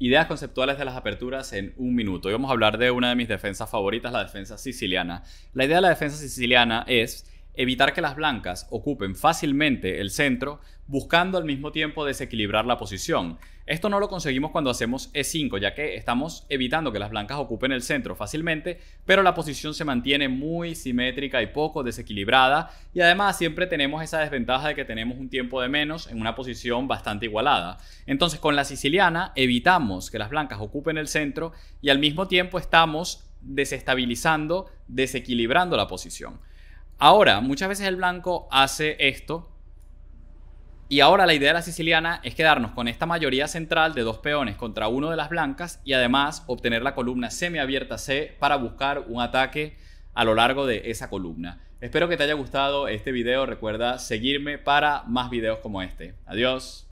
Ideas conceptuales de las aperturas en un minuto. Hoy vamos a hablar de una de mis defensas favoritas, la defensa siciliana. La idea de la defensa siciliana es evitar que las blancas ocupen fácilmente el centro, buscando al mismo tiempo desequilibrar la posición. Esto no lo conseguimos cuando hacemos E5, ya que estamos evitando que las blancas ocupen el centro fácilmente, pero la posición se mantiene muy simétrica y poco desequilibrada, y además siempre tenemos esa desventaja de que tenemos un tiempo de menos en una posición bastante igualada. Entonces con la siciliana evitamos que las blancas ocupen el centro y al mismo tiempo estamos desestabilizando, desequilibrando la posición. Ahora, muchas veces el blanco hace esto. Y ahora la idea de la siciliana es quedarnos con esta mayoría central de dos peones contra uno de las blancas y además obtener la columna semiabierta C para buscar un ataque a lo largo de esa columna. Espero que te haya gustado este video, recuerda seguirme para más videos como este. Adiós.